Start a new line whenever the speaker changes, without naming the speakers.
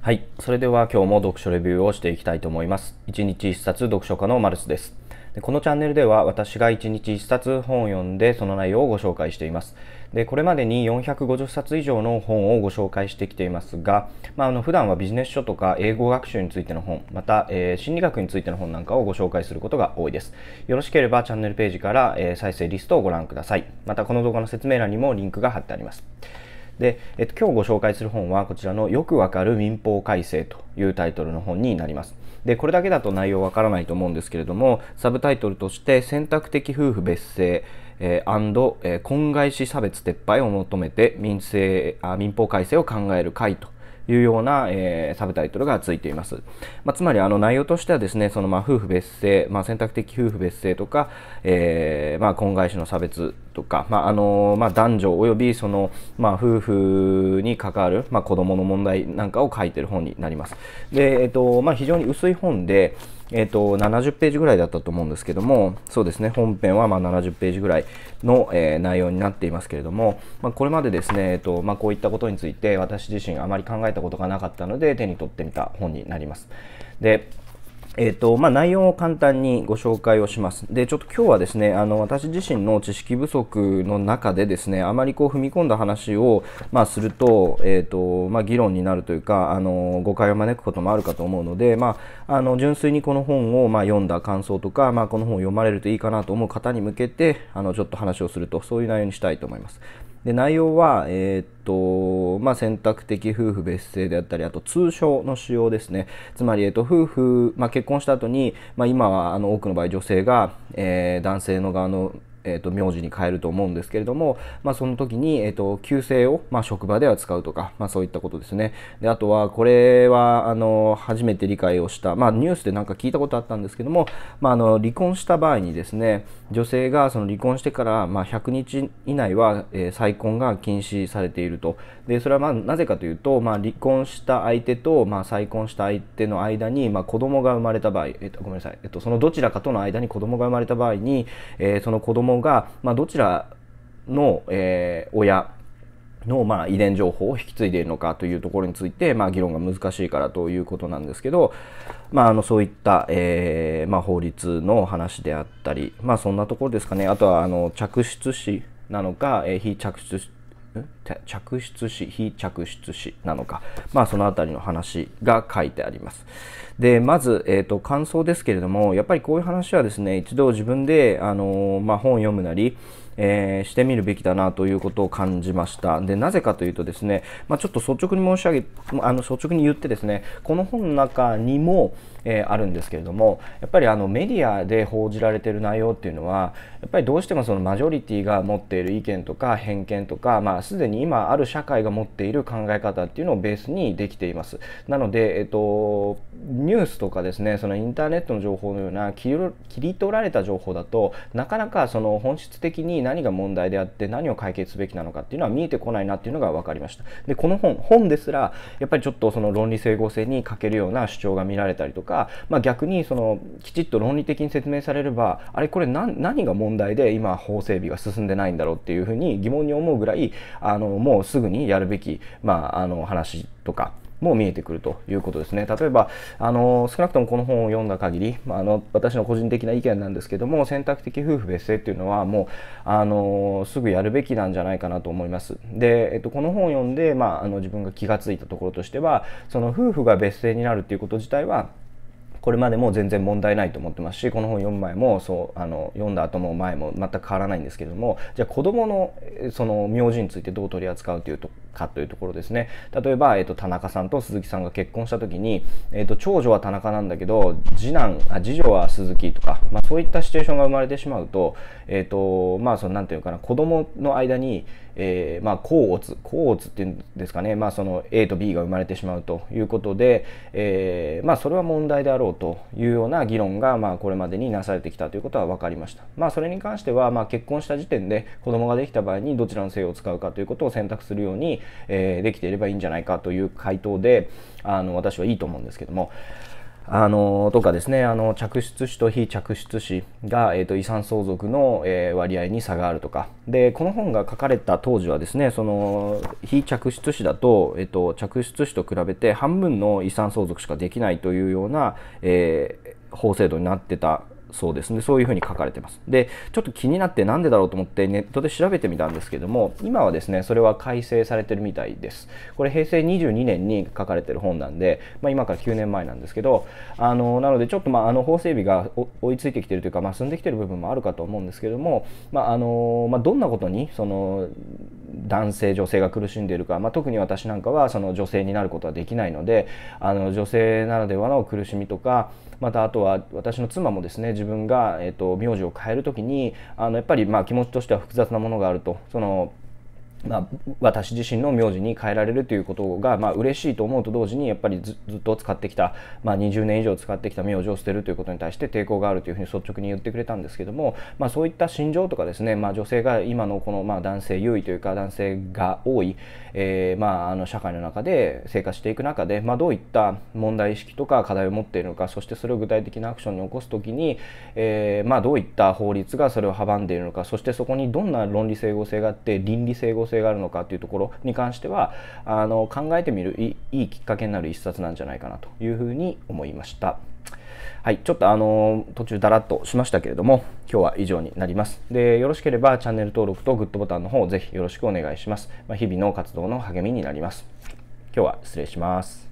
はい。それでは今日も読書レビューをしていきたいと思います。1日1冊読書家のマルスですで。このチャンネルでは私が1日1冊本を読んでその内容をご紹介しています。で、これまでに450冊以上の本をご紹介してきていますが、まあ、あの普段はビジネス書とか英語学習についての本、また、えー、心理学についての本なんかをご紹介することが多いです。よろしければチャンネルページから、えー、再生リストをご覧ください。またこの動画の説明欄にもリンクが貼ってあります。で、えっと、今日ご紹介する本はこちらのよくわかる民法改正というタイトルの本になります。で、これだけだと内容わからないと思うんですけれども、サブタイトルとして選択的夫婦別姓、えー、えー、婚外子差別撤廃を求めて民政あ民法改正を考える会というような、えー、サブタイトルがついています。まあ、つまりあの内容としてはですね、そのまあ夫婦別姓、まあ、選択的夫婦別姓とか、えー、まあ婚外子の差別とか、まああのまあ、男女およびその、まあ、夫婦に関わる、まあ、子どもの問題なんかを書いてる本になります。でえっとまあ、非常に薄い本で、えと、70ページぐらいだったと思うんですけどもそうですね本編はま70ページぐらいの、えー、内容になっていますけれども、まあ、これまでですね、えーとまあ、こういったことについて私自身あまり考えたことがなかったので手に取ってみた本になります。でえーとまあ、内容を簡単にご紹介をします。で、ちょっと今日はですね、あの私自身の知識不足の中でですね、あまりこう踏み込んだ話を、まあ、すると、えーとまあ、議論になるというかあの、誤解を招くこともあるかと思うので、まあ、あの純粋にこの本を、ま読んだ感想とか、まあ、この本を読まれるといいかなと思う方に向けて、あのちょっと話をすると、そういう内容にしたいと思います。で内容は、えー、っとまあ、選択的夫婦別姓であったりあと通称の使用ですねつまり、えー、っと夫婦、まあ、結婚した後に、まあ、今はあの多くの場合女性が、えー、男性の側のえーと、名字に変えると思うんですけれども、まあ、その時に、えーと、旧姓を、まあ、職場では使うとか、まあ、そういったことですねであとはこれはあの初めて理解をした、まあ、ニュースでなんか聞いたことあったんですけども、まあ、あの離婚した場合にですね女性がその離婚してから、まあ、100日以内は、えー、再婚が禁止されているとでそれは、まあ、なぜかというと、まあ、離婚した相手と、まあ、再婚した相手の間に、まあ、子供が生まれた場合、えっ、ー、と、ごめんなさい、えっ、ー、と、そのどちらかとの間に子供が生まれた場合に、えー、その子供が、まあ、どちらの、えー、親のまあ遺伝情報を引き継いでいるのかというところについてまあ議論が難しいからということなんですけど、まあ、あのそういったえまあ法律の話であったり、まあ、そんなところですかねあとはあの着出子なのか、え非着出着出し非着出詞なのか、まあ、その辺りの話が書いてあります。でまず、えーと、と感想ですけれどもやっぱりこういう話はですね一度自分で、あのー、まあ、本を読むなりえー、してみるべきだなということを感じました。で、なぜかというとですね、まあ、ちょっと率直に申し上げ、あの率直に言ってですね、この本の中にも、えー、あるんですけれども、やっぱりあのメディアで報じられてる内容っていうのは、やっぱりどうしてもそのマジョリティが持っている意見とか偏見とか、まあ、すでに今ある社会が持っている考え方っていうのをベースにできています。なので、えっ、ー、と、ニュースとかですねそのインターネットの情報のような切り取られた情報だとなかなかその本質的に何が問題であって何を解決すべきなのかっていうのは見えてこないなっていうのが分かりましたでこの本本ですらやっぱりちょっとその論理整合性に欠けるような主張が見られたりとか、まあ、逆にそのきちっと論理的に説明されればあれこれ何が問題で今法整備が進んでないんだろうっていうふうに疑問に思うぐらいあのもうすぐにやるべき、まあ、あの話とかも見えてくるということですね。例えば、あの少なくともこの本を読んだ限り、まあの私の個人的な意見なんですけども、選択的夫婦別姓っていうのはもうあのすぐやるべきなんじゃないかなと思います。で、えっとこの本を読んで、まああの自分が気が付いたところとしては、その夫婦が別姓になるっていうこと自体はこれまでも全然問題ないと思ってますしこの本読む前もそうあの読んだ後も前も全く変わらないんですけれどもじゃあ子供ものその名字についてどう取り扱うというとかというところですね例えば、えーと、田中さんと鈴木さんが結婚した時に、えーと、長女は田中なんだけど次男あ次女は鈴木とか、まあ、そういったシチュエーションが生まれてしまうと,、えーとまあ、そのなんていうかな子供の間に、えー、まあ、甲乙、甲乙っていうんですかね、まあ、その A と B が生まれてしまうということで、えー、まあ、それは問題であろうというような議論が、まあ、これまでになされてきたということは分かりました。まあ、それに関しては、まあ、結婚した時点で子供ができた場合にどちらの姓を使うかということを選択するように、えー、できていればいいんじゃないかという回答で、あの、私はいいと思うんですけども、あのとかですねあの着出紙と非着出子が、えーと、遺産相続の、えー、割合に差があるとかでこの本が書かれた当時はですねその非着出子だと,、えーと、着出子と比べて半分の遺産相続しかできないというような、えー、法制度になってたそうですねそういうふうに書かれてますでちょっと気になってなんでだろうと思ってネットで調べてみたんですけども今はですねそれは改正されてるみたいですこれ平成22年に書かれてる本なんで、まあ、今から9年前なんですけどあのなのでちょっと、まあ、あの法整備が追いついてきてるというか、まあ、進んできてる部分もあるかと思うんですけども、まああのまあ、どんなことにその男性女性が苦しんでいるか、まあ、特に私なんかはその女性になることはできないのであの女性ならではの苦しみとかまたあとは私の妻もですね自分が、えーと、名字を変える時にあのやっぱりまあ気持ちとしては複雑なものがあるとそのまあ、私自身の名字に変えられるということが、まあ嬉しいと思うと同時にやっぱりずっと使ってきた、まあ、20年以上使ってきた名字を捨てるということに対して抵抗があるというふうに率直に言ってくれたんですけども、まあ、そういった心情とかですね、まあ、女性が今のこの、まあ、男性優位というか男性が多い、えーまあ、あの社会の中で生活していく中で、まあ、どういった問題意識とか課題を持っているのかそしてそれを具体的なアクションに起こす時に、えーまあ、どういった法律がそれを阻んでいるのかそしてそこにどんな論理整合性があって倫理整合性があるのかっていうところに関してはあの考えてみるいいきっかけになる一冊なんじゃないかなというふうに思いました。はい、ちょっとあの途中だらっとしましたけれども今日は以上になりますでよろしければチャンネル登録とグッドボタンの方をぜひよろしくお願いします、まあ、日々の活動の励みになります今日は失礼します